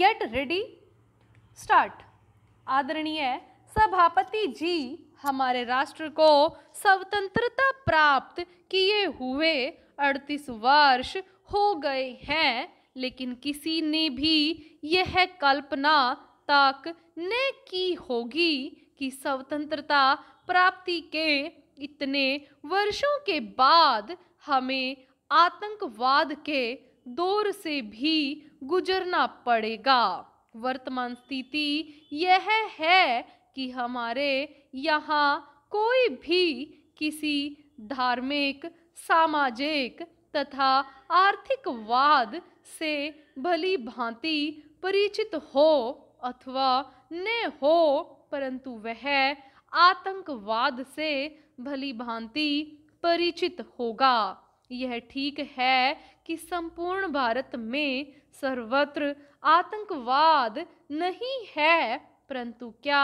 get ready start आदरणीय सभापति जी हमारे राष्ट्र को स्वतंत्रता प्राप्त किए हुए 38 वर्ष हो गए हैं लेकिन किसी ने भी यह कल्पना तक न की होगी कि स्वतंत्रता प्राप्ति के इतने वर्षों के बाद हमें आतंकवाद के दौर से भी गुजरना पड़ेगा वर्तमान स्थिति यह है कि हमारे यहाँ कोई भी किसी धार्मिक सामाजिक तथा आर्थिकवाद से भली भांति परिचित हो अथवा न हो परंतु वह आतंकवाद से भली भांति परिचित होगा यह ठीक है कि संपूर्ण भारत में सर्वत्र आतंकवाद नहीं है परंतु क्या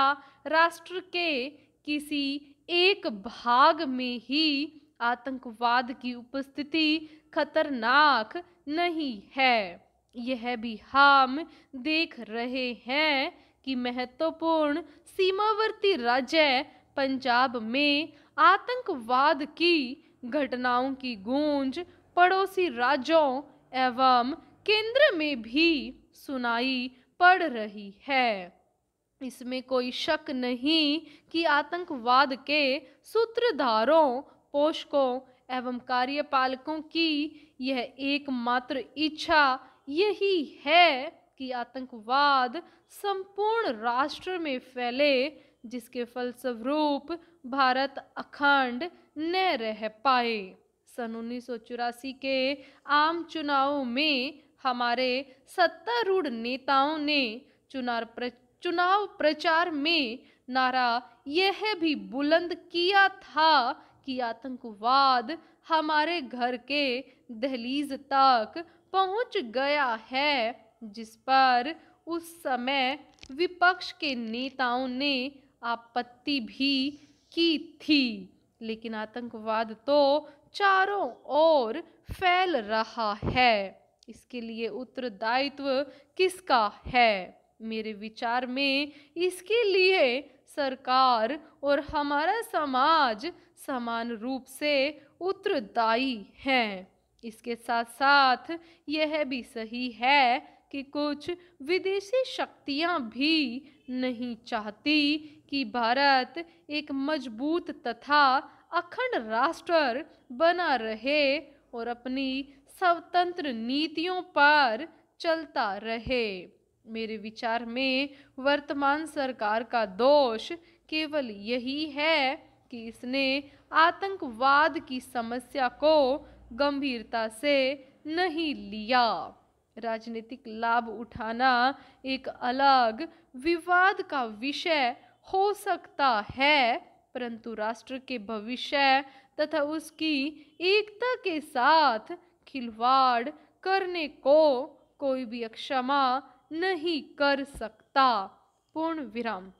राष्ट्र के किसी एक भाग में ही आतंकवाद की उपस्थिति खतरनाक नहीं है यह भी हम देख रहे हैं कि महत्वपूर्ण सीमावर्ती राज्य पंजाब में आतंकवाद की घटनाओं की गूंज पड़ोसी राज्यों एवं केंद्र में भी सुनाई पड़ रही है इसमें कोई शक नहीं कि आतंकवाद के सूत्रधारों पोषकों एवं कार्यपालकों की यह एकमात्र इच्छा यही है कि आतंकवाद संपूर्ण राष्ट्र में फैले जिसके फलस्वरूप भारत अखंड न रह पाए सन उन्नीस के आम चुनाव में हमारे सत्तारूढ़ नेताओं ने चुनाव प्र, चुनाव प्रचार में नारा यह भी बुलंद किया था कि आतंकवाद हमारे घर के दहलीज तक पहुंच गया है जिस पर उस समय विपक्ष के नेताओं ने आपत्ति भी की थी लेकिन आतंकवाद तो चारों ओर फैल रहा है इसके लिए उत्तरदायित्व किसका है मेरे विचार में इसके लिए सरकार और हमारा समाज समान रूप से उत्तरदायी हैं इसके साथ साथ यह भी सही है कि कुछ विदेशी शक्तियां भी नहीं चाहती कि भारत एक मजबूत तथा अखंड राष्ट्र बना रहे और अपनी स्वतंत्र नीतियों पर चलता रहे मेरे विचार में वर्तमान सरकार का दोष केवल यही है कि इसने आतंकवाद की समस्या को गंभीरता से नहीं लिया राजनीतिक लाभ उठाना एक अलग विवाद का विषय हो सकता है परंतु राष्ट्र के भविष्य तथा उसकी एकता के साथ खिलवाड़ करने को कोई भी अक्षमा नहीं कर सकता पूर्ण विराम